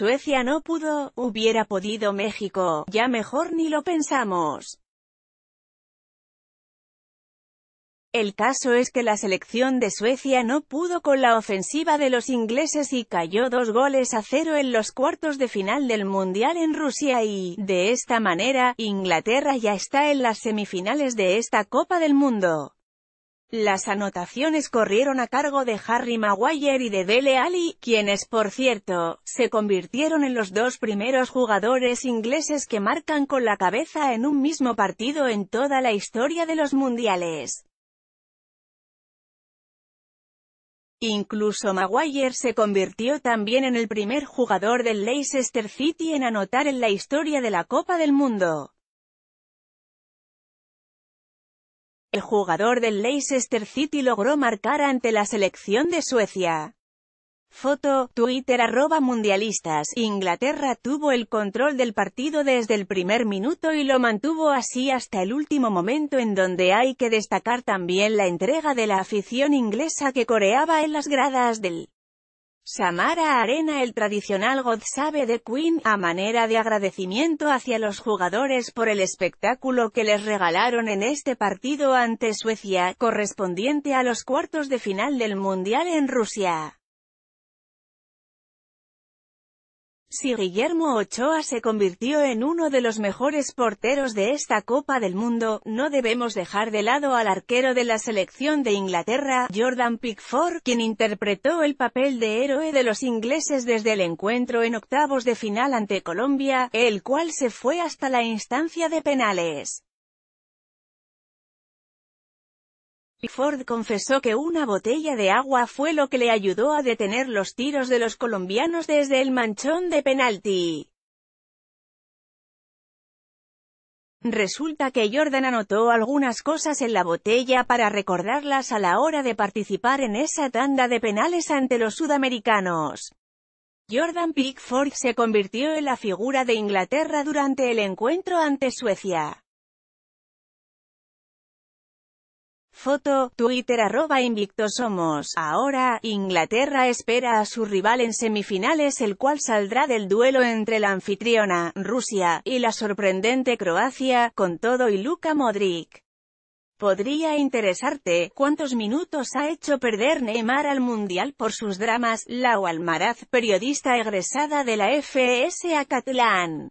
Suecia no pudo, hubiera podido México, ya mejor ni lo pensamos. El caso es que la selección de Suecia no pudo con la ofensiva de los ingleses y cayó dos goles a cero en los cuartos de final del Mundial en Rusia y, de esta manera, Inglaterra ya está en las semifinales de esta Copa del Mundo. Las anotaciones corrieron a cargo de Harry Maguire y de Dele Alli, quienes, por cierto, se convirtieron en los dos primeros jugadores ingleses que marcan con la cabeza en un mismo partido en toda la historia de los mundiales. Incluso Maguire se convirtió también en el primer jugador del Leicester City en anotar en la historia de la Copa del Mundo. El jugador del Leicester City logró marcar ante la selección de Suecia. Foto, Twitter arroba mundialistas, Inglaterra tuvo el control del partido desde el primer minuto y lo mantuvo así hasta el último momento en donde hay que destacar también la entrega de la afición inglesa que coreaba en las gradas del Samara Arena el tradicional God Save de Queen, a manera de agradecimiento hacia los jugadores por el espectáculo que les regalaron en este partido ante Suecia, correspondiente a los cuartos de final del Mundial en Rusia. Si Guillermo Ochoa se convirtió en uno de los mejores porteros de esta Copa del Mundo, no debemos dejar de lado al arquero de la selección de Inglaterra, Jordan Pickford, quien interpretó el papel de héroe de los ingleses desde el encuentro en octavos de final ante Colombia, el cual se fue hasta la instancia de penales. Pickford confesó que una botella de agua fue lo que le ayudó a detener los tiros de los colombianos desde el manchón de penalti. Resulta que Jordan anotó algunas cosas en la botella para recordarlas a la hora de participar en esa tanda de penales ante los sudamericanos. Jordan Pickford se convirtió en la figura de Inglaterra durante el encuentro ante Suecia. Foto, Twitter arroba somos. Ahora, Inglaterra espera a su rival en semifinales el cual saldrá del duelo entre la anfitriona, Rusia, y la sorprendente Croacia, con todo y Luka Modric. Podría interesarte, ¿cuántos minutos ha hecho perder Neymar al Mundial por sus dramas? Lau Almaraz, periodista egresada de la FSA Catalán.